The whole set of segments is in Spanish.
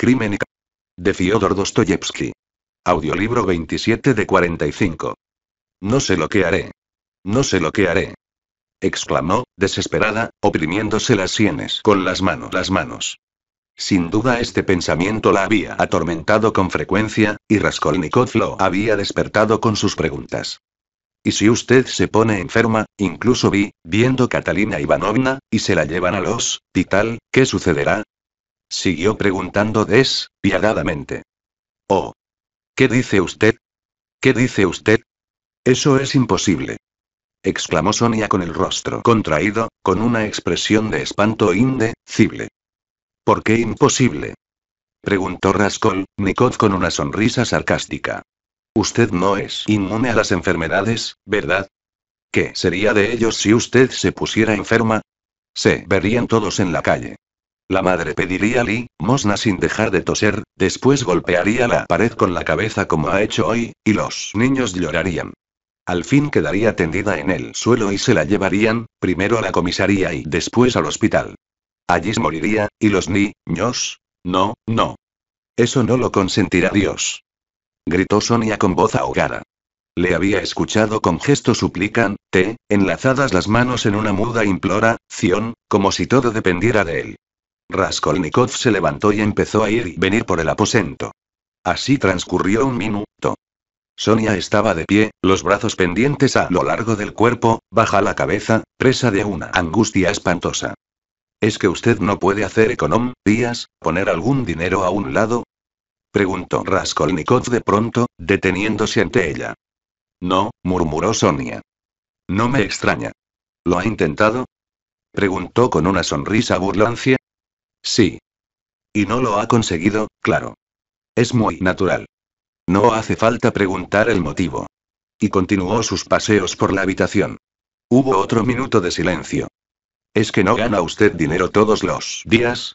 Crimen De Fyodor Dostoyevsky. Audiolibro 27 de 45. No sé lo que haré. No sé lo que haré. Exclamó, desesperada, oprimiéndose las sienes con las manos. Las manos. Sin duda este pensamiento la había atormentado con frecuencia, y Raskolnikov lo había despertado con sus preguntas. ¿Y si usted se pone enferma? Incluso vi, viendo Catalina Ivanovna, y se la llevan a los, y tal, ¿qué sucederá? Siguió preguntando despiadadamente. Oh. ¿Qué dice usted? ¿Qué dice usted? Eso es imposible. exclamó Sonia con el rostro contraído, con una expresión de espanto indecible. ¿Por qué imposible? preguntó Rascol, nicot con una sonrisa sarcástica. Usted no es inmune a las enfermedades, ¿verdad? ¿Qué sería de ellos si usted se pusiera enferma? Se verían todos en la calle. La madre pediría Mosna sin dejar de toser, después golpearía la pared con la cabeza como ha hecho hoy, y los niños llorarían. Al fin quedaría tendida en el suelo y se la llevarían, primero a la comisaría y después al hospital. Allí moriría, y los niños. No, no. Eso no lo consentirá Dios. Gritó Sonia con voz ahogada. Le había escuchado con gesto suplicante, enlazadas las manos en una muda imploración, como si todo dependiera de él. Raskolnikov se levantó y empezó a ir y venir por el aposento. Así transcurrió un minuto. Sonia estaba de pie, los brazos pendientes a lo largo del cuerpo, baja la cabeza, presa de una angustia espantosa. ¿Es que usted no puede hacer economías, poner algún dinero a un lado? Preguntó Raskolnikov de pronto, deteniéndose ante ella. No, murmuró Sonia. No me extraña. ¿Lo ha intentado? Preguntó con una sonrisa burlancia, Sí. Y no lo ha conseguido, claro. Es muy natural. No hace falta preguntar el motivo. Y continuó sus paseos por la habitación. Hubo otro minuto de silencio. ¿Es que no gana usted dinero todos los días?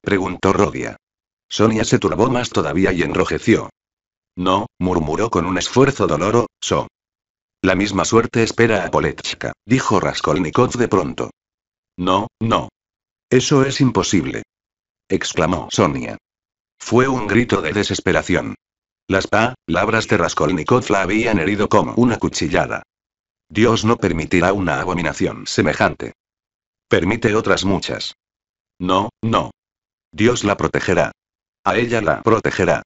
preguntó Rodia. Sonia se turbó más todavía y enrojeció. No, murmuró con un esfuerzo doloroso. so. La misma suerte espera a Poletchka, dijo Raskolnikov de pronto. No, no. Eso es imposible. exclamó Sonia. Fue un grito de desesperación. Las palabras de Raskolnikov la habían herido como una cuchillada. Dios no permitirá una abominación semejante. Permite otras muchas. No, no. Dios la protegerá. A ella la protegerá.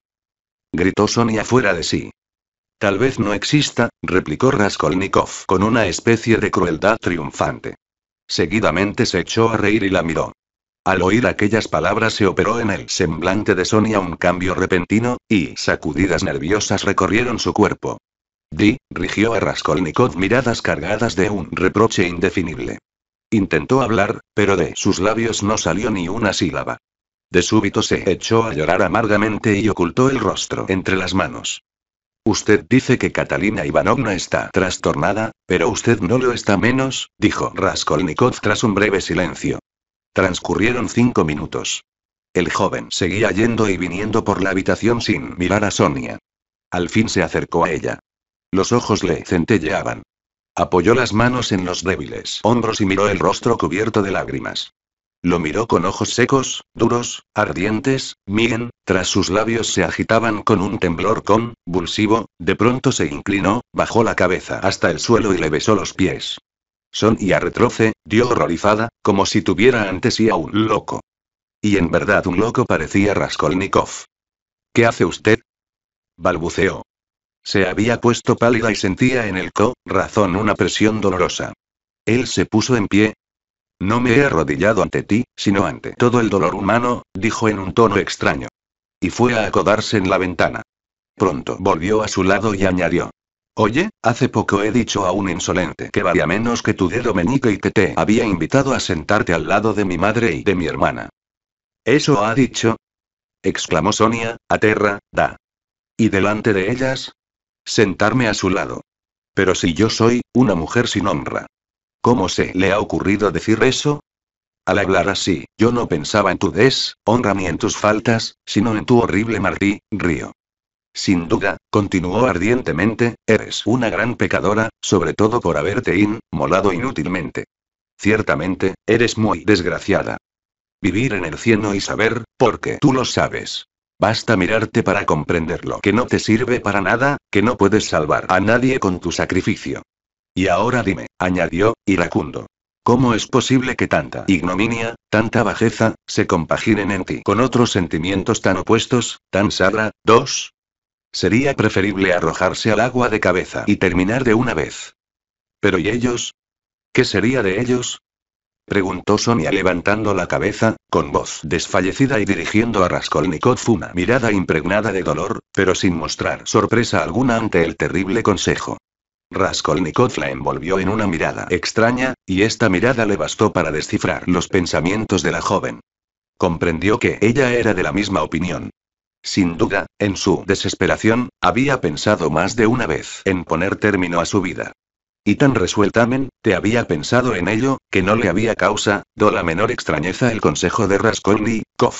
Gritó Sonia fuera de sí. Tal vez no exista, replicó Raskolnikov con una especie de crueldad triunfante. Seguidamente se echó a reír y la miró. Al oír aquellas palabras se operó en el semblante de Sonia un cambio repentino, y sacudidas nerviosas recorrieron su cuerpo. Di, rigió a Raskolnikov miradas cargadas de un reproche indefinible. Intentó hablar, pero de sus labios no salió ni una sílaba. De súbito se echó a llorar amargamente y ocultó el rostro entre las manos. Usted dice que Catalina Ivanovna está trastornada, pero usted no lo está menos, dijo Raskolnikov tras un breve silencio. Transcurrieron cinco minutos. El joven seguía yendo y viniendo por la habitación sin mirar a Sonia. Al fin se acercó a ella. Los ojos le centelleaban. Apoyó las manos en los débiles hombros y miró el rostro cubierto de lágrimas. Lo miró con ojos secos, duros, ardientes, miren, tras sus labios se agitaban con un temblor convulsivo, de pronto se inclinó, bajó la cabeza hasta el suelo y le besó los pies. Son Sonia retroce, dio horrorizada, como si tuviera ante sí a un loco. Y en verdad un loco parecía Raskolnikov. ¿Qué hace usted? balbuceó. Se había puesto pálida y sentía en el co, razón una presión dolorosa. Él se puso en pie, no me he arrodillado ante ti, sino ante todo el dolor humano, dijo en un tono extraño. Y fue a acodarse en la ventana. Pronto volvió a su lado y añadió. Oye, hace poco he dicho a un insolente que valía menos que tu dedo meñique y que te había invitado a sentarte al lado de mi madre y de mi hermana. ¿Eso ha dicho? exclamó Sonia, aterra, da. ¿Y delante de ellas? Sentarme a su lado. Pero si yo soy, una mujer sin honra. ¿Cómo se le ha ocurrido decir eso? Al hablar así, yo no pensaba en tu des, ni en tus faltas, sino en tu horrible martí, río. Sin duda, continuó ardientemente, eres una gran pecadora, sobre todo por haberte inmolado inútilmente. Ciertamente, eres muy desgraciada. Vivir en el cielo y saber, porque tú lo sabes. Basta mirarte para comprenderlo, que no te sirve para nada, que no puedes salvar a nadie con tu sacrificio. Y ahora dime, añadió, iracundo. ¿Cómo es posible que tanta ignominia, tanta bajeza, se compaginen en ti con otros sentimientos tan opuestos, tan sarra, dos? Sería preferible arrojarse al agua de cabeza y terminar de una vez. Pero ¿y ellos? ¿Qué sería de ellos? Preguntó Sonia levantando la cabeza, con voz desfallecida y dirigiendo a Raskolnikov una mirada impregnada de dolor, pero sin mostrar sorpresa alguna ante el terrible consejo. Raskolnikov la envolvió en una mirada extraña, y esta mirada le bastó para descifrar los pensamientos de la joven. Comprendió que ella era de la misma opinión. Sin duda, en su desesperación, había pensado más de una vez en poner término a su vida. Y tan resueltamente había pensado en ello, que no le había causa, do la menor extrañeza el consejo de Raskolnikov,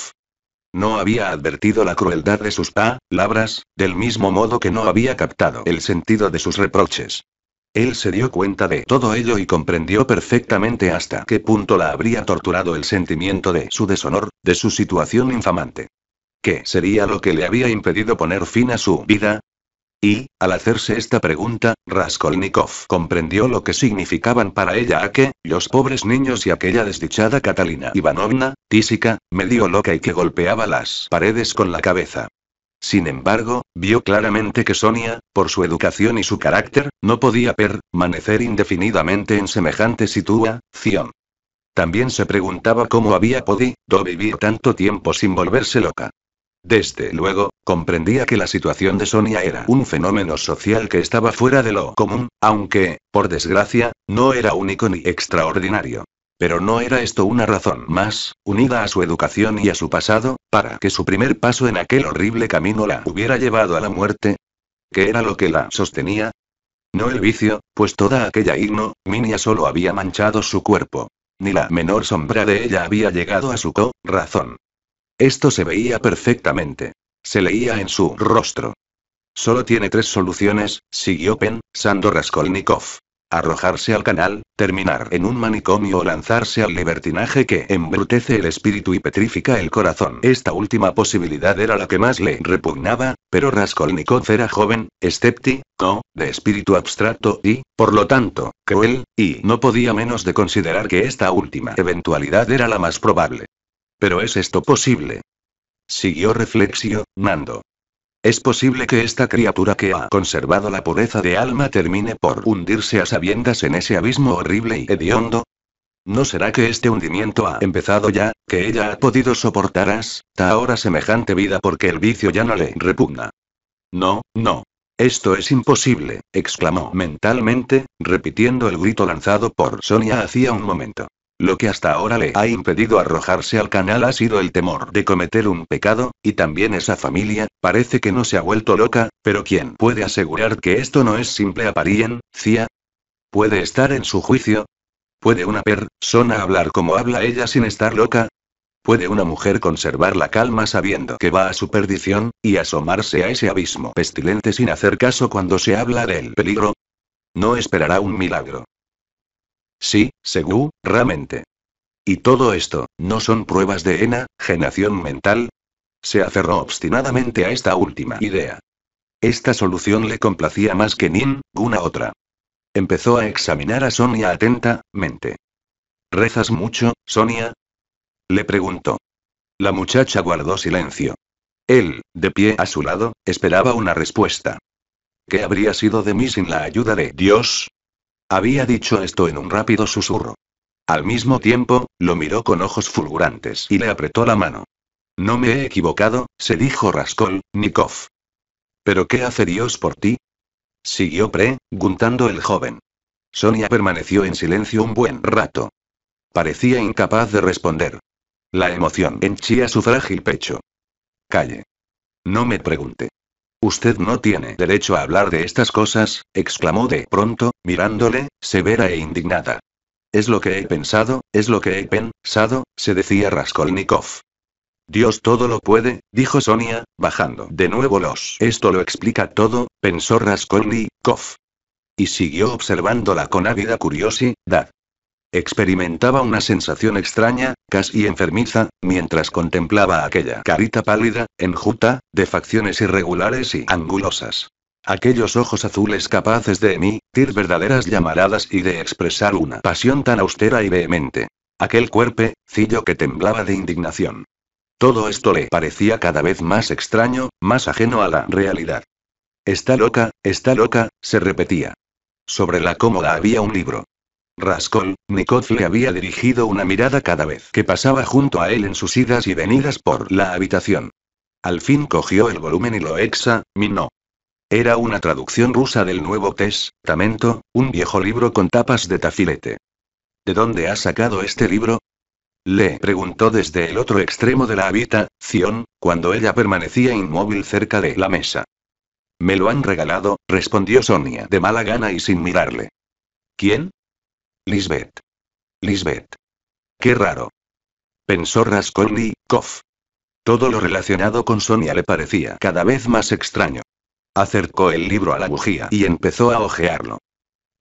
no había advertido la crueldad de sus palabras, del mismo modo que no había captado el sentido de sus reproches. Él se dio cuenta de todo ello y comprendió perfectamente hasta qué punto la habría torturado el sentimiento de su deshonor, de su situación infamante. ¿Qué sería lo que le había impedido poner fin a su vida? Y, al hacerse esta pregunta, Raskolnikov comprendió lo que significaban para ella a que, los pobres niños y aquella desdichada Catalina Ivanovna, tísica, medio loca y que golpeaba las paredes con la cabeza. Sin embargo, vio claramente que Sonia, por su educación y su carácter, no podía permanecer indefinidamente en semejante situación. También se preguntaba cómo había podido vivir tanto tiempo sin volverse loca. Desde luego, comprendía que la situación de Sonia era un fenómeno social que estaba fuera de lo común, aunque, por desgracia, no era único ni extraordinario. Pero no era esto una razón más, unida a su educación y a su pasado, para que su primer paso en aquel horrible camino la hubiera llevado a la muerte. ¿Qué era lo que la sostenía? No el vicio, pues toda aquella ignominia solo había manchado su cuerpo. Ni la menor sombra de ella había llegado a su co-razón. Esto se veía perfectamente. Se leía en su rostro. Solo tiene tres soluciones, siguió sando Raskolnikov. Arrojarse al canal, terminar en un manicomio o lanzarse al libertinaje que embrutece el espíritu y petrifica el corazón. Esta última posibilidad era la que más le repugnaba, pero Raskolnikov era joven, escéptico, de espíritu abstracto y, por lo tanto, cruel, y no podía menos de considerar que esta última eventualidad era la más probable. Pero ¿es esto posible? Siguió reflexionando. Es posible que esta criatura que ha conservado la pureza de alma termine por hundirse a sabiendas en ese abismo horrible y hediondo. ¿No será que este hundimiento ha empezado ya, que ella ha podido soportar hasta ahora semejante vida porque el vicio ya no le repugna? No, no. Esto es imposible, exclamó mentalmente, repitiendo el grito lanzado por Sonia hacía un momento. Lo que hasta ahora le ha impedido arrojarse al canal ha sido el temor de cometer un pecado, y también esa familia, parece que no se ha vuelto loca, pero ¿quién puede asegurar que esto no es simple apariencia? ¿Puede estar en su juicio? ¿Puede una persona hablar como habla ella sin estar loca? ¿Puede una mujer conservar la calma sabiendo que va a su perdición, y asomarse a ese abismo pestilente sin hacer caso cuando se habla del peligro? No esperará un milagro, Sí, realmente. Y todo esto, ¿no son pruebas de ENA, genación mental? Se aferró obstinadamente a esta última idea. Esta solución le complacía más que ninguna otra. Empezó a examinar a Sonia atentamente. ¿Rezas mucho, Sonia? Le preguntó. La muchacha guardó silencio. Él, de pie a su lado, esperaba una respuesta. ¿Qué habría sido de mí sin la ayuda de Dios? Había dicho esto en un rápido susurro. Al mismo tiempo, lo miró con ojos fulgurantes y le apretó la mano. No me he equivocado, se dijo Raskolnikov. Nikov. ¿Pero qué hace Dios por ti? Siguió preguntando el joven. Sonia permaneció en silencio un buen rato. Parecía incapaz de responder. La emoción henchía su frágil pecho. Calle. No me pregunte. Usted no tiene derecho a hablar de estas cosas, exclamó de pronto, mirándole, severa e indignada. Es lo que he pensado, es lo que he pensado, se decía Raskolnikov. Dios todo lo puede, dijo Sonia, bajando de nuevo los. Esto lo explica todo, pensó Raskolnikov. Y siguió observándola con ávida curiosidad. Experimentaba una sensación extraña, casi enfermiza, mientras contemplaba aquella carita pálida, enjuta, de facciones irregulares y angulosas. Aquellos ojos azules capaces de emitir verdaderas llamaradas y de expresar una pasión tan austera y vehemente. Aquel cuerpecillo que temblaba de indignación. Todo esto le parecía cada vez más extraño, más ajeno a la realidad. Está loca, está loca, se repetía. Sobre la cómoda había un libro. Raskolnikov le había dirigido una mirada cada vez que pasaba junto a él en sus idas y venidas por la habitación. Al fin cogió el volumen y lo examinó. Era una traducción rusa del Nuevo Testamento, un viejo libro con tapas de tafilete. ¿De dónde has sacado este libro? Le preguntó desde el otro extremo de la habitación, cuando ella permanecía inmóvil cerca de la mesa. Me lo han regalado, respondió Sonia de mala gana y sin mirarle. ¿Quién? Lisbeth. Lisbeth. Qué raro. Pensó Raskolnikov. Todo lo relacionado con Sonia le parecía cada vez más extraño. Acercó el libro a la bujía y empezó a hojearlo.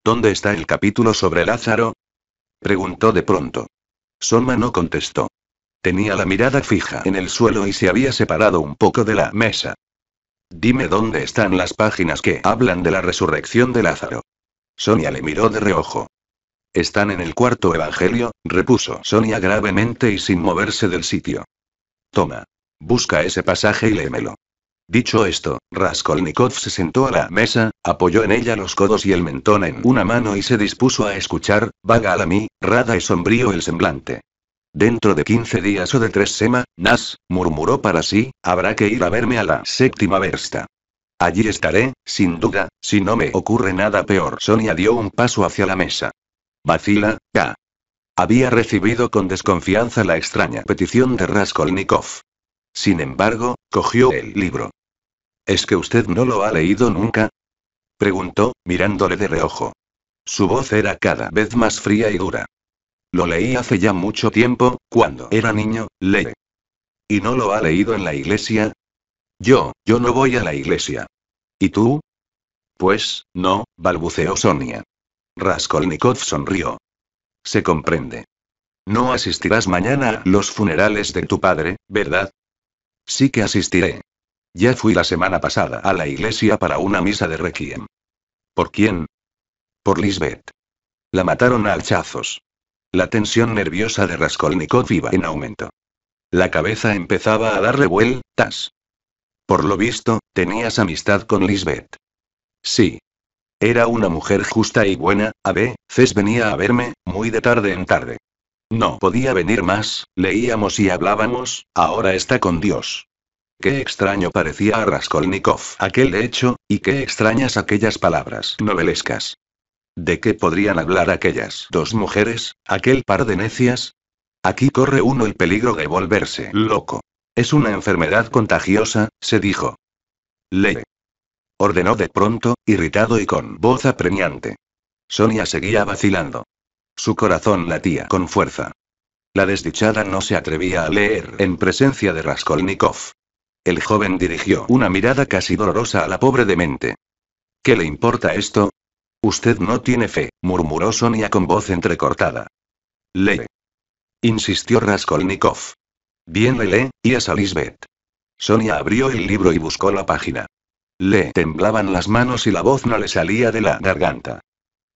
¿Dónde está el capítulo sobre Lázaro? preguntó de pronto. Soma no contestó. Tenía la mirada fija en el suelo y se había separado un poco de la mesa. Dime dónde están las páginas que hablan de la resurrección de Lázaro. Sonia le miró de reojo. Están en el cuarto evangelio, repuso Sonia gravemente y sin moverse del sitio. Toma. Busca ese pasaje y lémelo. Dicho esto, Raskolnikov se sentó a la mesa, apoyó en ella los codos y el mentón en una mano y se dispuso a escuchar, vaga a mí, rada y sombrío el semblante. Dentro de quince días o de tres sema, Nas, murmuró para sí, habrá que ir a verme a la séptima versta. Allí estaré, sin duda, si no me ocurre nada peor. Sonia dio un paso hacia la mesa. Vacila, K. Había recibido con desconfianza la extraña petición de Raskolnikov. Sin embargo, cogió el libro. ¿Es que usted no lo ha leído nunca? preguntó, mirándole de reojo. Su voz era cada vez más fría y dura. Lo leí hace ya mucho tiempo, cuando era niño, leí. ¿Y no lo ha leído en la iglesia? Yo, yo no voy a la iglesia. ¿Y tú? Pues, no, balbuceó Sonia. Raskolnikov sonrió. Se comprende. No asistirás mañana a los funerales de tu padre, ¿verdad? Sí que asistiré. Ya fui la semana pasada a la iglesia para una misa de requiem. ¿Por quién? Por Lisbeth. La mataron a hachazos. La tensión nerviosa de Raskolnikov iba en aumento. La cabeza empezaba a darle vueltas. Por lo visto, tenías amistad con Lisbeth. Sí. Era una mujer justa y buena, a B, venía a verme, muy de tarde en tarde. No podía venir más, leíamos y hablábamos, ahora está con Dios. Qué extraño parecía a Raskolnikov aquel hecho, y qué extrañas aquellas palabras novelescas. ¿De qué podrían hablar aquellas dos mujeres, aquel par de necias? Aquí corre uno el peligro de volverse loco. Es una enfermedad contagiosa, se dijo. Lee ordenó de pronto, irritado y con voz apremiante. Sonia seguía vacilando. Su corazón latía con fuerza. La desdichada no se atrevía a leer en presencia de Raskolnikov. El joven dirigió una mirada casi dolorosa a la pobre demente. ¿Qué le importa esto? Usted no tiene fe, murmuró Sonia con voz entrecortada. Lee. Insistió Raskolnikov. Bien le lee, y a Salisbeth. Sonia abrió el libro y buscó la página. Le temblaban las manos y la voz no le salía de la garganta.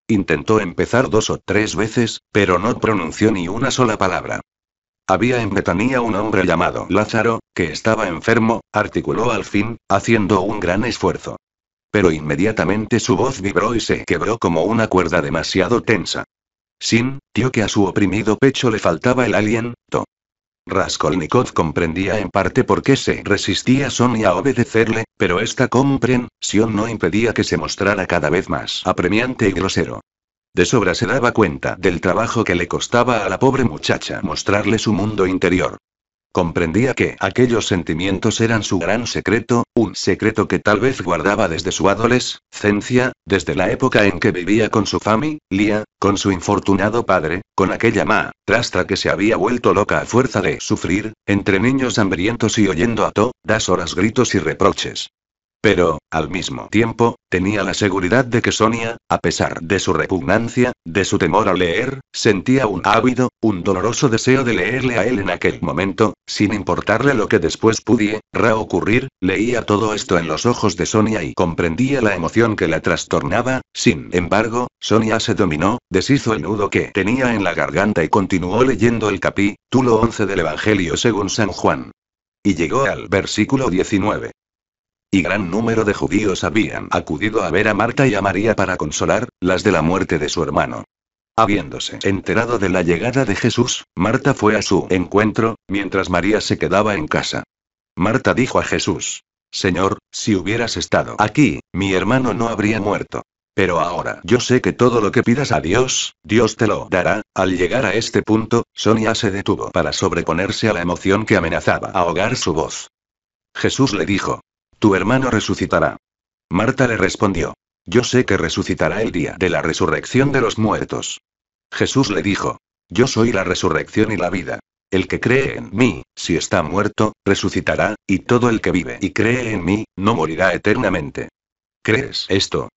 Intentó empezar dos o tres veces, pero no pronunció ni una sola palabra. Había en Betanía un hombre llamado Lázaro, que estaba enfermo, articuló al fin, haciendo un gran esfuerzo. Pero inmediatamente su voz vibró y se quebró como una cuerda demasiado tensa. Sin, dio que a su oprimido pecho le faltaba el aliento. Raskolnikov comprendía en parte por qué se resistía Sonia a obedecerle, pero esta comprensión no impedía que se mostrara cada vez más apremiante y grosero. De sobra se daba cuenta del trabajo que le costaba a la pobre muchacha mostrarle su mundo interior. Comprendía que aquellos sentimientos eran su gran secreto, un secreto que tal vez guardaba desde su adolescencia, desde la época en que vivía con su familia, con su infortunado padre, con aquella ma, trastra que se había vuelto loca a fuerza de sufrir, entre niños hambrientos y oyendo a das horas gritos y reproches. Pero, al mismo tiempo, tenía la seguridad de que Sonia, a pesar de su repugnancia, de su temor a leer, sentía un ávido, un doloroso deseo de leerle a él en aquel momento, sin importarle lo que después pudiera ocurrir, leía todo esto en los ojos de Sonia y comprendía la emoción que la trastornaba, sin embargo, Sonia se dominó, deshizo el nudo que tenía en la garganta y continuó leyendo el capítulo 11 del Evangelio según San Juan. Y llegó al versículo 19. Y gran número de judíos habían acudido a ver a Marta y a María para consolar, las de la muerte de su hermano. Habiéndose enterado de la llegada de Jesús, Marta fue a su encuentro, mientras María se quedaba en casa. Marta dijo a Jesús, Señor, si hubieras estado aquí, mi hermano no habría muerto. Pero ahora yo sé que todo lo que pidas a Dios, Dios te lo dará. Al llegar a este punto, Sonia se detuvo para sobreponerse a la emoción que amenazaba ahogar su voz. Jesús le dijo, tu hermano resucitará. Marta le respondió. Yo sé que resucitará el día de la resurrección de los muertos. Jesús le dijo. Yo soy la resurrección y la vida. El que cree en mí, si está muerto, resucitará, y todo el que vive y cree en mí, no morirá eternamente. ¿Crees esto?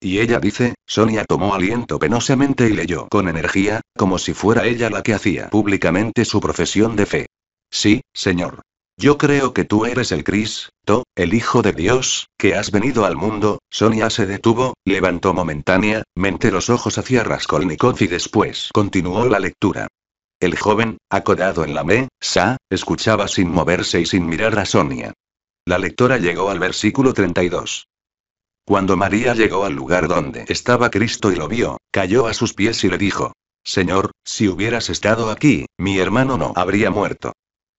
Y ella dice, Sonia tomó aliento penosamente y leyó con energía, como si fuera ella la que hacía públicamente su profesión de fe. Sí, señor. Yo creo que tú eres el Cristo, el Hijo de Dios, que has venido al mundo. Sonia se detuvo, levantó momentáneamente los ojos hacia Raskolnikov y después continuó la lectura. El joven, acodado en la mesa, escuchaba sin moverse y sin mirar a Sonia. La lectora llegó al versículo 32. Cuando María llegó al lugar donde estaba Cristo y lo vio, cayó a sus pies y le dijo, Señor, si hubieras estado aquí, mi hermano no habría muerto.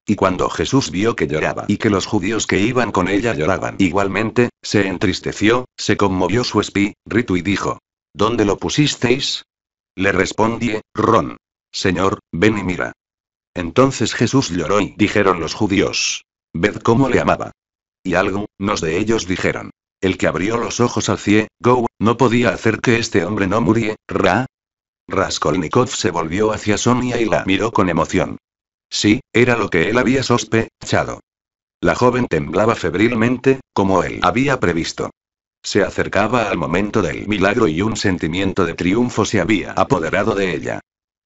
Y cuando Jesús vio que lloraba y que los judíos que iban con ella lloraban igualmente, se entristeció, se conmovió su espíritu y dijo, ¿Dónde lo pusisteis? Le respondió, Ron. Señor, ven y mira. Entonces Jesús lloró y dijeron los judíos, ved cómo le amaba. Y algo, de ellos dijeron, el que abrió los ojos al ciego, no podía hacer que este hombre no muriera. Raskolnikov se volvió hacia Sonia y la miró con emoción. Sí, era lo que él había sospechado. La joven temblaba febrilmente, como él había previsto. Se acercaba al momento del milagro y un sentimiento de triunfo se había apoderado de ella.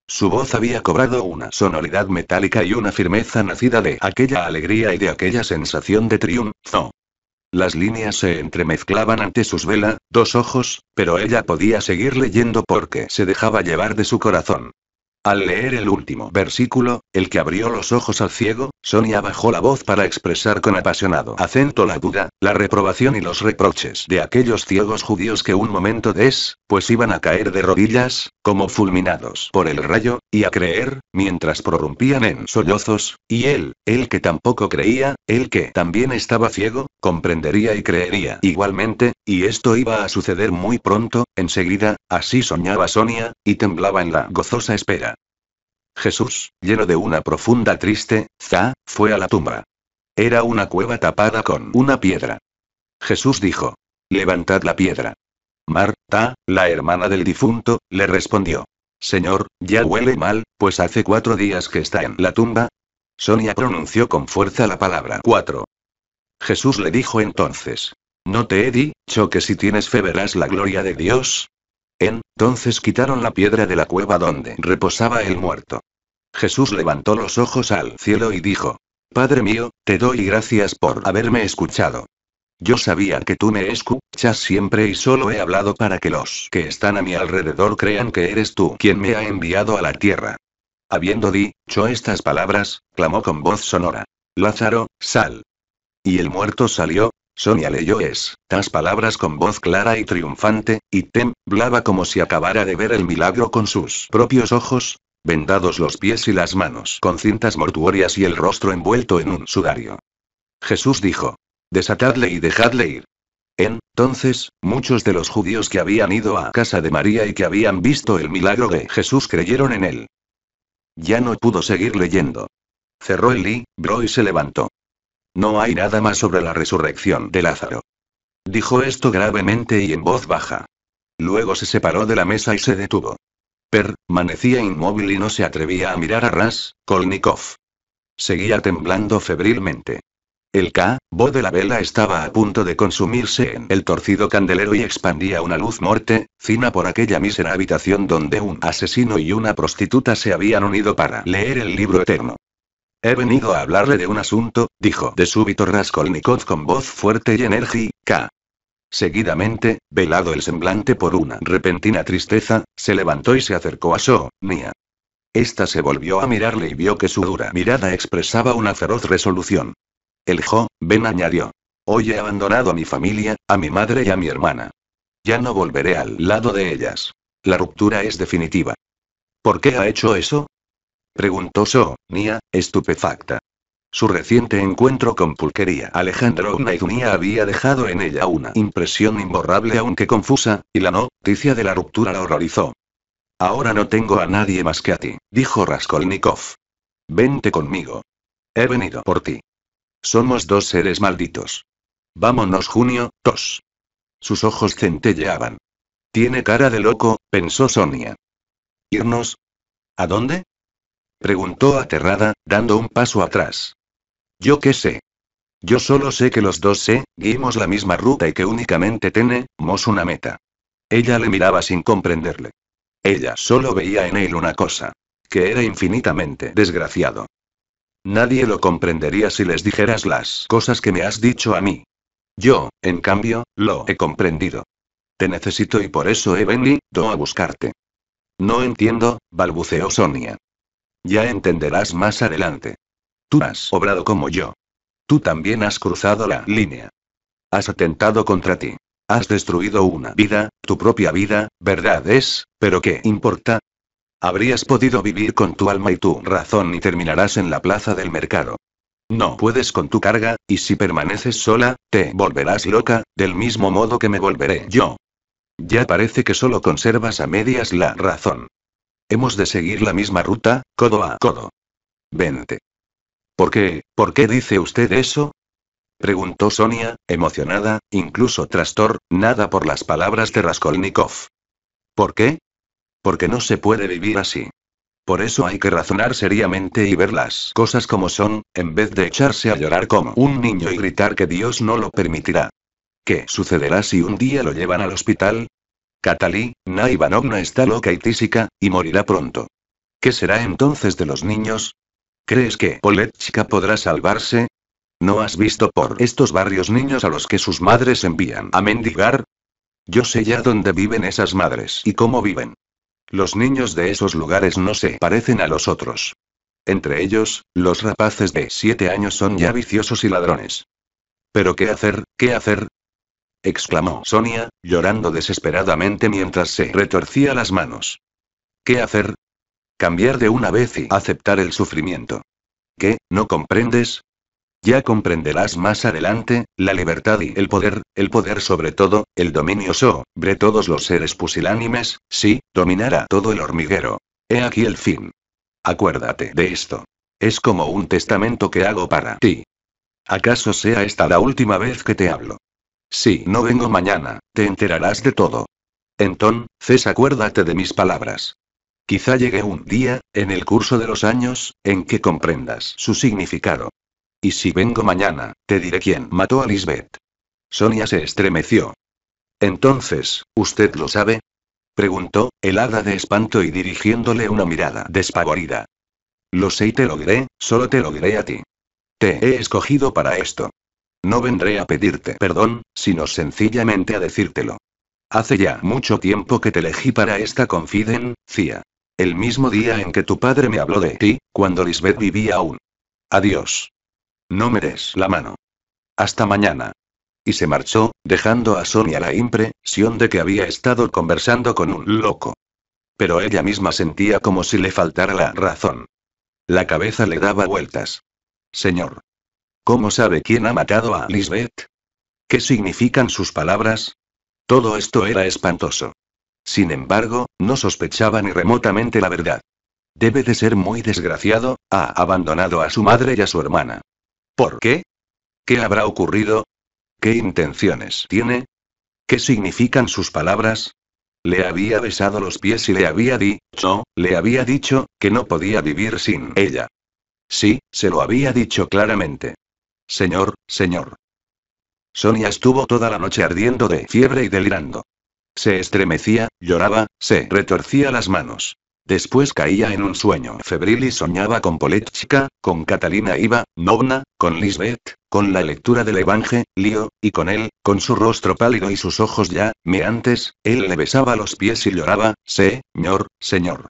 Su voz había cobrado una sonoridad metálica y una firmeza nacida de aquella alegría y de aquella sensación de triunfo. Las líneas se entremezclaban ante sus velas, dos ojos, pero ella podía seguir leyendo porque se dejaba llevar de su corazón. Al leer el último versículo, el que abrió los ojos al ciego, Sonia bajó la voz para expresar con apasionado acento la duda, la reprobación y los reproches de aquellos ciegos judíos que un momento des, pues iban a caer de rodillas, como fulminados por el rayo, y a creer, mientras prorrumpían en sollozos, y él, el que tampoco creía, el que también estaba ciego, comprendería y creería igualmente, y esto iba a suceder muy pronto, enseguida, así soñaba Sonia, y temblaba en la gozosa espera. Jesús, lleno de una profunda tristeza, fue a la tumba. Era una cueva tapada con una piedra. Jesús dijo, levantad la piedra. Marta, la hermana del difunto, le respondió, Señor, ya huele mal, pues hace cuatro días que está en la tumba. Sonia pronunció con fuerza la palabra cuatro. Jesús le dijo entonces, no te he dicho que si tienes fe verás la gloria de Dios. Entonces quitaron la piedra de la cueva donde reposaba el muerto. Jesús levantó los ojos al cielo y dijo, Padre mío, te doy gracias por haberme escuchado. Yo sabía que tú me escuchas siempre y solo he hablado para que los que están a mi alrededor crean que eres tú quien me ha enviado a la tierra. Habiendo dicho estas palabras, clamó con voz sonora, Lázaro, sal. Y el muerto salió, Sonia leyó estas palabras con voz clara y triunfante, y temblaba como si acabara de ver el milagro con sus propios ojos, vendados los pies y las manos con cintas mortuorias y el rostro envuelto en un sudario. Jesús dijo, desatadle y dejadle ir. Entonces, muchos de los judíos que habían ido a casa de María y que habían visto el milagro de Jesús creyeron en él. Ya no pudo seguir leyendo. Cerró el libro y se levantó. No hay nada más sobre la resurrección de Lázaro. Dijo esto gravemente y en voz baja. Luego se separó de la mesa y se detuvo. permanecía inmóvil y no se atrevía a mirar a Ras, Kolnikov. Seguía temblando febrilmente. El cabo de la vela estaba a punto de consumirse en el torcido candelero y expandía una luz morte, cina por aquella mísera habitación donde un asesino y una prostituta se habían unido para leer el libro eterno. He venido a hablarle de un asunto, dijo de súbito Raskolnikov con voz fuerte y enérgica. Seguidamente, velado el semblante por una repentina tristeza, se levantó y se acercó a Sonia. Esta se volvió a mirarle y vio que su dura mirada expresaba una feroz resolución. El joven añadió. Hoy he abandonado a mi familia, a mi madre y a mi hermana. Ya no volveré al lado de ellas. La ruptura es definitiva. ¿Por qué ha hecho eso? Preguntó Sonia, estupefacta. Su reciente encuentro con Pulquería Alejandro Idunia había dejado en ella una impresión imborrable aunque confusa, y la noticia de la ruptura la horrorizó. Ahora no tengo a nadie más que a ti, dijo Raskolnikov. Vente conmigo. He venido por ti. Somos dos seres malditos. Vámonos, Junio, tos. Sus ojos centelleaban. Tiene cara de loco, pensó Sonia. ¿Irnos? ¿A dónde? Preguntó aterrada, dando un paso atrás. Yo qué sé. Yo solo sé que los dos seguimos eh, la misma ruta y que únicamente tenemos una meta. Ella le miraba sin comprenderle. Ella solo veía en él una cosa. Que era infinitamente desgraciado. Nadie lo comprendería si les dijeras las cosas que me has dicho a mí. Yo, en cambio, lo he comprendido. Te necesito y por eso he venido a buscarte. No entiendo, balbuceó Sonia. Ya entenderás más adelante. Tú has obrado como yo. Tú también has cruzado la línea. Has atentado contra ti. Has destruido una vida, tu propia vida, verdad es, pero ¿qué importa? Habrías podido vivir con tu alma y tu razón y terminarás en la plaza del mercado. No puedes con tu carga, y si permaneces sola, te volverás loca, del mismo modo que me volveré yo. Ya parece que solo conservas a medias la razón. Hemos de seguir la misma ruta, codo a codo. Vente. ¿Por qué? ¿Por qué dice usted eso? Preguntó Sonia, emocionada, incluso trastornada por las palabras de Raskolnikov. ¿Por qué? Porque no se puede vivir así. Por eso hay que razonar seriamente y ver las cosas como son, en vez de echarse a llorar como un niño y gritar que Dios no lo permitirá. ¿Qué sucederá si un día lo llevan al hospital? Catalí, Naivanovna está loca y tísica, y morirá pronto. ¿Qué será entonces de los niños? ¿Crees que Poletchka podrá salvarse? ¿No has visto por estos barrios niños a los que sus madres envían a mendigar? Yo sé ya dónde viven esas madres y cómo viven. Los niños de esos lugares no se parecen a los otros. Entre ellos, los rapaces de siete años son ya viciosos y ladrones. Pero ¿qué hacer? ¿Qué hacer? exclamó Sonia, llorando desesperadamente mientras se retorcía las manos. ¿Qué hacer? Cambiar de una vez y aceptar el sufrimiento. ¿Qué? ¿No comprendes? Ya comprenderás más adelante, la libertad y el poder, el poder sobre todo, el dominio sobre todos los seres pusilánimes, sí, dominará todo el hormiguero. He aquí el fin. Acuérdate de esto. Es como un testamento que hago para ti. ¿Acaso sea esta la última vez que te hablo? Si no vengo mañana, te enterarás de todo. Entonces, César, acuérdate de mis palabras. Quizá llegue un día, en el curso de los años, en que comprendas su significado. Y si vengo mañana, te diré quién mató a Lisbeth. Sonia se estremeció. Entonces, ¿usted lo sabe? Preguntó, helada de espanto y dirigiéndole una mirada despavorida. Lo sé y te lo diré, solo te lo diré a ti. Te he escogido para esto. No vendré a pedirte perdón, sino sencillamente a decírtelo. Hace ya mucho tiempo que te elegí para esta confidencia. El mismo día en que tu padre me habló de ti, cuando Lisbeth vivía aún. Adiós. No me des la mano. Hasta mañana. Y se marchó, dejando a Sonia la impresión de que había estado conversando con un loco. Pero ella misma sentía como si le faltara la razón. La cabeza le daba vueltas. Señor, ¿Cómo sabe quién ha matado a Lisbeth? ¿Qué significan sus palabras? Todo esto era espantoso. Sin embargo, no sospechaba ni remotamente la verdad. Debe de ser muy desgraciado, ha abandonado a su madre y a su hermana. ¿Por qué? ¿Qué habrá ocurrido? ¿Qué intenciones tiene? ¿Qué significan sus palabras? Le había besado los pies y le había dicho, le había dicho, que no podía vivir sin ella. Sí, se lo había dicho claramente. Señor, señor. Sonia estuvo toda la noche ardiendo de fiebre y delirando. Se estremecía, lloraba, se retorcía las manos. Después caía en un sueño febril y soñaba con Poletchka, con Catalina Iva, Novna, con Lisbeth, con la lectura del Evangelio, y con él, con su rostro pálido y sus ojos ya, meantes, él le besaba los pies y lloraba, señor, señor.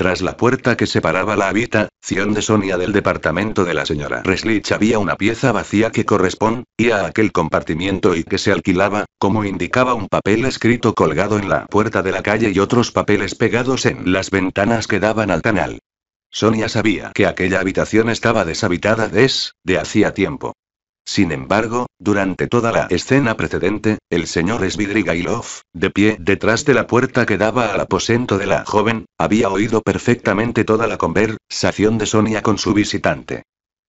Tras la puerta que separaba la habitación de Sonia del departamento de la señora Reslich había una pieza vacía que correspondía a aquel compartimiento y que se alquilaba, como indicaba un papel escrito colgado en la puerta de la calle y otros papeles pegados en las ventanas que daban al canal. Sonia sabía que aquella habitación estaba deshabitada desde hacía tiempo. Sin embargo, durante toda la escena precedente, el señor Svidrigailov, de pie detrás de la puerta que daba al aposento de la joven, había oído perfectamente toda la conversación de Sonia con su visitante.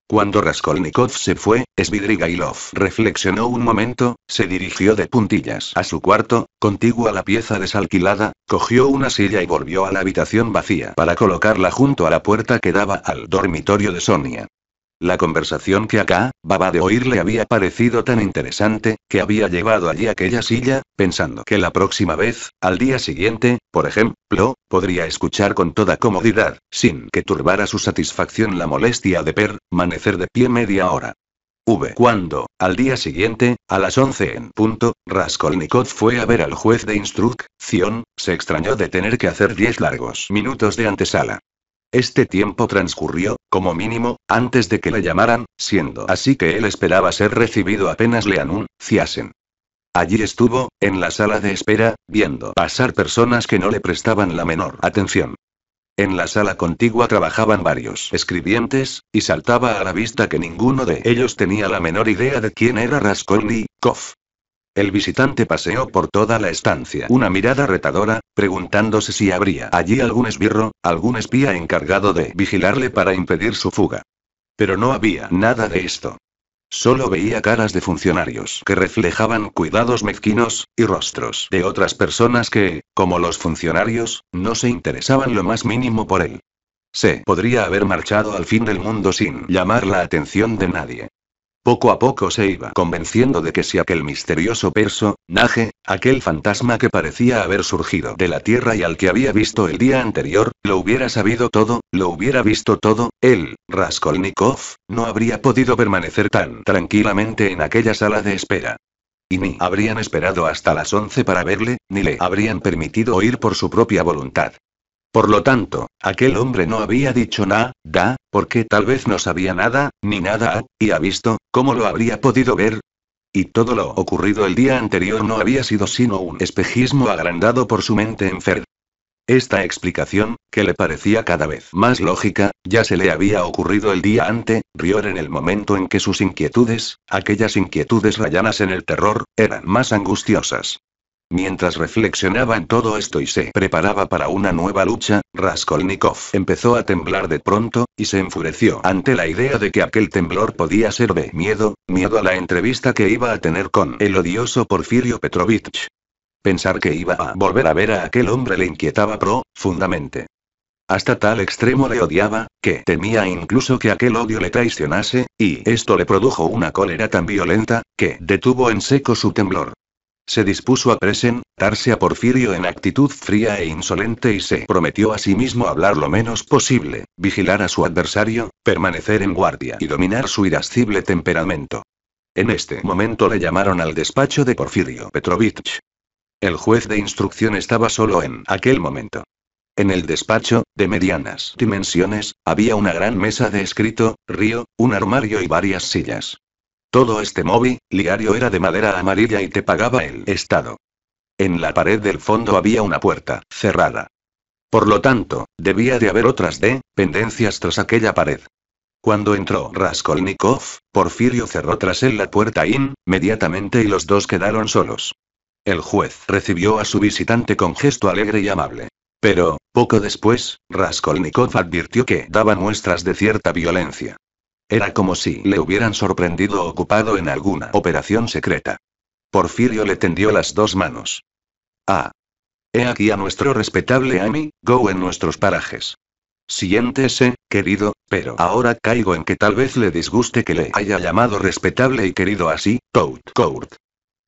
Cuando Raskolnikov se fue, Svidrigailov reflexionó un momento, se dirigió de puntillas a su cuarto, contiguo a la pieza desalquilada, cogió una silla y volvió a la habitación vacía para colocarla junto a la puerta que daba al dormitorio de Sonia. La conversación que acá, Baba de oír le había parecido tan interesante, que había llevado allí aquella silla, pensando que la próxima vez, al día siguiente, por ejemplo, podría escuchar con toda comodidad, sin que turbara su satisfacción la molestia de permanecer de pie media hora. V. Cuando, al día siguiente, a las 11 en punto, Raskolnikov fue a ver al juez de instrucción, se extrañó de tener que hacer diez largos minutos de antesala. Este tiempo transcurrió, como mínimo, antes de que le llamaran, siendo así que él esperaba ser recibido apenas le anunciasen. Allí estuvo, en la sala de espera, viendo pasar personas que no le prestaban la menor atención. En la sala contigua trabajaban varios escribientes, y saltaba a la vista que ninguno de ellos tenía la menor idea de quién era Raskolnikov. El visitante paseó por toda la estancia una mirada retadora, preguntándose si habría allí algún esbirro, algún espía encargado de vigilarle para impedir su fuga. Pero no había nada de esto. Solo veía caras de funcionarios que reflejaban cuidados mezquinos, y rostros de otras personas que, como los funcionarios, no se interesaban lo más mínimo por él. Se podría haber marchado al fin del mundo sin llamar la atención de nadie. Poco a poco se iba convenciendo de que si aquel misterioso perso, Naje, aquel fantasma que parecía haber surgido de la tierra y al que había visto el día anterior, lo hubiera sabido todo, lo hubiera visto todo, él, Raskolnikov, no habría podido permanecer tan tranquilamente en aquella sala de espera. Y ni habrían esperado hasta las once para verle, ni le habrían permitido oír por su propia voluntad. Por lo tanto, aquel hombre no había dicho nada, da, porque tal vez no sabía nada, ni nada y ha visto, ¿cómo lo habría podido ver? Y todo lo ocurrido el día anterior no había sido sino un espejismo agrandado por su mente enferma. Esta explicación, que le parecía cada vez más lógica, ya se le había ocurrido el día ante, Rior en el momento en que sus inquietudes, aquellas inquietudes rayanas en el terror, eran más angustiosas. Mientras reflexionaba en todo esto y se preparaba para una nueva lucha, Raskolnikov empezó a temblar de pronto, y se enfureció ante la idea de que aquel temblor podía ser de miedo, miedo a la entrevista que iba a tener con el odioso Porfirio Petrovich. Pensar que iba a volver a ver a aquel hombre le inquietaba profundamente. Hasta tal extremo le odiaba, que temía incluso que aquel odio le traicionase, y esto le produjo una cólera tan violenta, que detuvo en seco su temblor. Se dispuso a presentarse a Porfirio en actitud fría e insolente y se prometió a sí mismo hablar lo menos posible, vigilar a su adversario, permanecer en guardia y dominar su irascible temperamento. En este momento le llamaron al despacho de Porfirio Petrovich. El juez de instrucción estaba solo en aquel momento. En el despacho, de medianas dimensiones, había una gran mesa de escrito, río, un armario y varias sillas. Todo este móvil, liario era de madera amarilla y te pagaba el Estado. En la pared del fondo había una puerta, cerrada. Por lo tanto, debía de haber otras de pendencias tras aquella pared. Cuando entró Raskolnikov, Porfirio cerró tras él la puerta inmediatamente y los dos quedaron solos. El juez recibió a su visitante con gesto alegre y amable. Pero, poco después, Raskolnikov advirtió que daba muestras de cierta violencia. Era como si le hubieran sorprendido ocupado en alguna operación secreta. Porfirio le tendió las dos manos. Ah. He aquí a nuestro respetable Amy, go en nuestros parajes. Siéntese, querido, pero ahora caigo en que tal vez le disguste que le haya llamado respetable y querido así, Tout Court.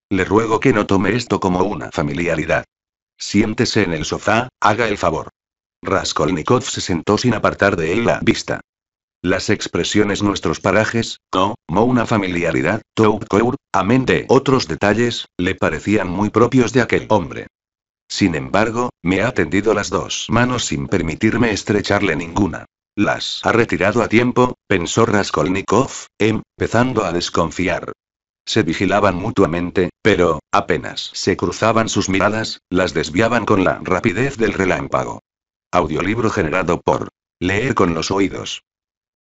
Le ruego que no tome esto como una familiaridad. Siéntese en el sofá, haga el favor. Raskolnikov se sentó sin apartar de él la vista. Las expresiones nuestros parajes, como mo una familiaridad, toucour, amén de otros detalles, le parecían muy propios de aquel hombre. Sin embargo, me ha tendido las dos manos sin permitirme estrecharle ninguna. Las ha retirado a tiempo, pensó Raskolnikov, empezando a desconfiar. Se vigilaban mutuamente, pero, apenas se cruzaban sus miradas, las desviaban con la rapidez del relámpago. Audiolibro generado por Leer con los oídos.